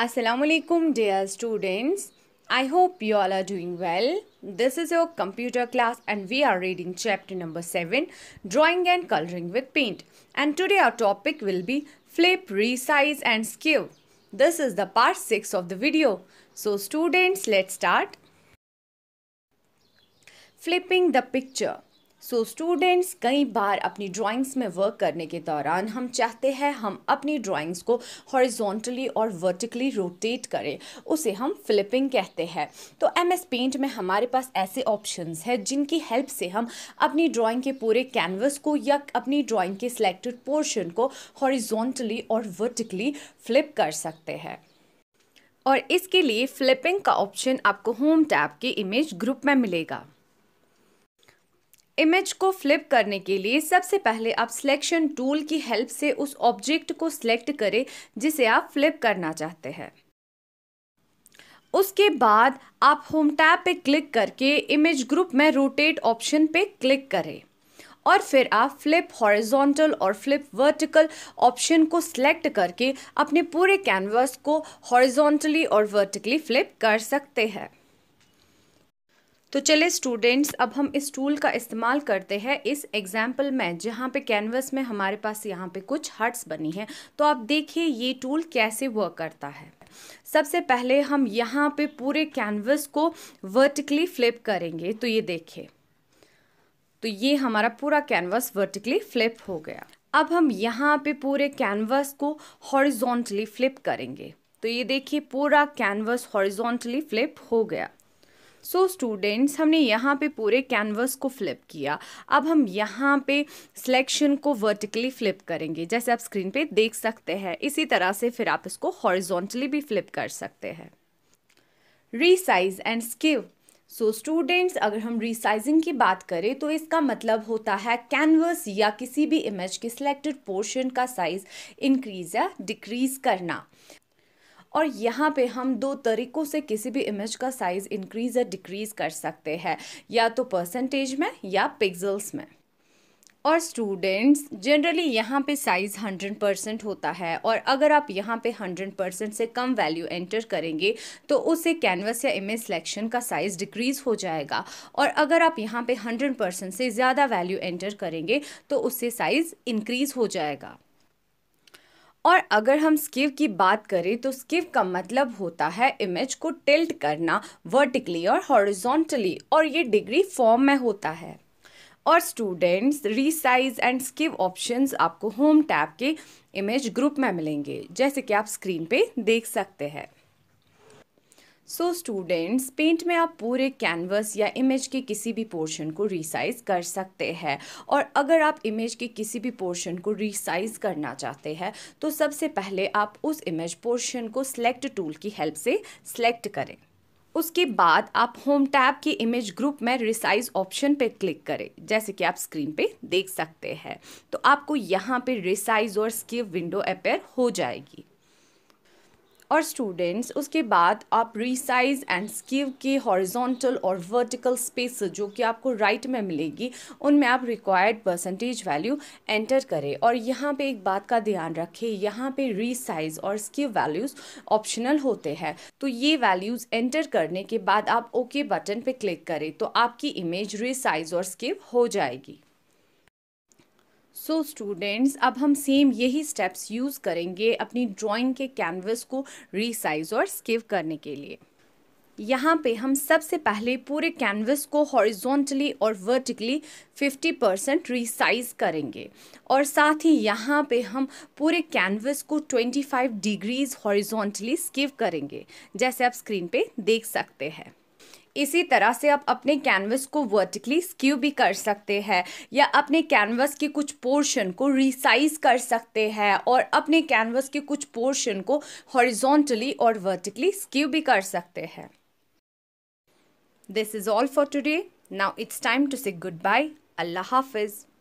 Assalamualaikum dear students. I hope you all are doing well. This is your computer class and we are reading chapter number 7 Drawing and Coloring with Paint. And today our topic will be Flip, Resize and Skew. This is the part 6 of the video. So students let's start. Flipping the picture. So so, students कई बार अपनी drawings में work करने के दौरान हम चाहते हैं हम अपनी ड्राइंग्स को हॉरिजॉन्टली और वर्टिकली रोटेट करें उसे हम फ्लिपिंग कहते हैं तो एम एस पेंट में हमारे पास ऐसे ऑप्शंस हैं जिनकी हेल्प से हम अपनी ड्राइंग के पूरे कैनवस को या अपनी ड्राइंग के सिलेक्टेड पोर्शन को हॉरिजॉन्टली और वर्टिकली फ्लिप कर सकते हैं और इसके लिए फ्लिपिंग का ऑप्शन आपको होम टैब के इमेज ग्रुप में मिलेगा इमेज को फ्लिप करने के लिए सबसे पहले आप सिलेक्शन टूल की हेल्प से उस ऑब्जेक्ट को सिलेक्ट करें जिसे आप फ्लिप करना चाहते हैं उसके बाद आप होम टैब पे क्लिक करके इमेज ग्रुप में रोटेट ऑप्शन पे क्लिक करें और फिर आप फ्लिप हॉरिजॉन्टल और फ्लिप वर्टिकल ऑप्शन को सिलेक्ट करके अपने पूरे कैनवास को हॉरिजॉन्टली और वर्टिकली फ्लिप कर सकते हैं तो चले स्टूडेंट्स अब हम इस टूल का इस्तेमाल करते हैं इस एग्जाम्पल में जहाँ पे कैनवस में हमारे पास यहाँ पे कुछ हट्स बनी हैं तो आप देखिए ये टूल कैसे वर्क करता है सबसे पहले हम यहाँ पे पूरे कैनवस को वर्टिकली फ्लिप करेंगे तो ये देखिए तो ये हमारा पूरा कैनवस वर्टिकली फ्लिप हो गया अब हम यहाँ पे पूरे कैनवस को हॉरिजोंटली फ्लिप करेंगे तो ये देखिए पूरा कैनवस हॉरिजोंटली फ्लिप हो गया सो so, स्टूडेंट्स हमने यहाँ पे पूरे कैनवस को फ्लिप किया अब हम यहाँ पे सिलेक्शन को वर्टिकली फ्लिप करेंगे जैसे आप स्क्रीन पे देख सकते हैं इसी तरह से फिर आप इसको हॉरिजॉन्टली भी फ्लिप कर सकते हैं resize and skew so so, students अगर हम रिसाइजिंग की बात करें तो इसका मतलब होता है कैनवस या किसी भी इमेज के सिलेक्टेड पोर्शन का साइज़ इंक्रीज या डिक्रीज़ करना और यहाँ पे हम दो तरीक़ों से किसी भी इमेज का साइज़ इंक्रीज़ या डिक्रीज़ कर सकते हैं या तो परसेंटेज में या पिक्सल्स में और स्टूडेंट्स जनरली यहाँ पे साइज़ हंड्रेड परसेंट होता है और अगर आप यहाँ पे हंड्रेड परसेंट से कम वैल्यू एंटर करेंगे तो उससे कैनवस या इमेज सिलेक्शन का साइज़ डिक्रीज़ हो जाएगा और अगर आप यहाँ पे हंड्रेड परसेंट से ज़्यादा वैल्यू एंटर करेंगे तो उससे साइज़ इंक्रीज़ हो जाएगा और अगर हम स्किव की बात करें तो स्किव का मतलब होता है इमेज को टिल्ट करना वर्टिकली और हॉरिजॉन्टली और ये डिग्री फॉर्म में होता है और students resize and skew options आपको होम टैब के इमेज ग्रुप में मिलेंगे जैसे कि आप स्क्रीन पे देख सकते हैं सो स्टूडेंट्स पेंट में आप पूरे कैनवस या इमेज के किसी भी पोर्शन को रिसाइज कर सकते हैं और अगर आप इमेज के किसी भी पोर्शन को रिसाइज करना चाहते हैं तो सबसे पहले आप उस इमेज पोर्शन को सिलेक्ट टूल की हेल्प से सिलेक्ट करें उसके बाद आप होम टैब के इमेज ग्रुप में रिसाइज ऑप्शन पर क्लिक करें जैसे कि आप स्क्रीन पर देख सकते हैं तो आपको यहाँ पर रिसाइज और स्कीप विंडो अपेयर हो जाएगी और स्टूडेंट्स उसके बाद आप रिसाइज एंड स्कीव के हॉरिजॉन्टल और वर्टिकल स्पेस जो कि आपको राइट right में मिलेगी उनमें आप रिक्वायर्ड परसेंटेज वैल्यू एंटर करें और यहाँ पे एक बात का ध्यान रखें यहाँ पे रिसाइज और स्कीव वैल्यूज़ ऑप्शनल होते हैं तो ये वैल्यूज़ एंटर करने के बाद आप ओके okay बटन पर क्लिक करें तो आपकी इमेज रिसाइज और स्कीव हो जाएगी सो so स्टूडेंट्स अब हम सेम यही स्टेप्स यूज़ करेंगे अपनी ड्राइंग के कैनवस को रीसाइज और स्किव करने के लिए यहाँ पे हम सबसे पहले पूरे कैनवस को हॉरिजॉन्टली और वर्टिकली 50 परसेंट रिसाइज करेंगे और साथ ही यहाँ पे हम पूरे कैनवस को 25 डिग्रीज हॉरिजॉन्टली स्किव करेंगे जैसे आप स्क्रीन पे देख सकते हैं इसी तरह से आप अपने कैनवस को वर्टिकली स्क्यू भी कर सकते हैं या अपने कैनवस के कुछ पोर्शन को रिसाइज कर सकते हैं और अपने कैनवस के कुछ पोर्शन को हॉरिजॉन्टली और वर्टिकली स्क्यू भी कर सकते हैं this is all for today now it's time to say goodbye अल्लाह हाफिज़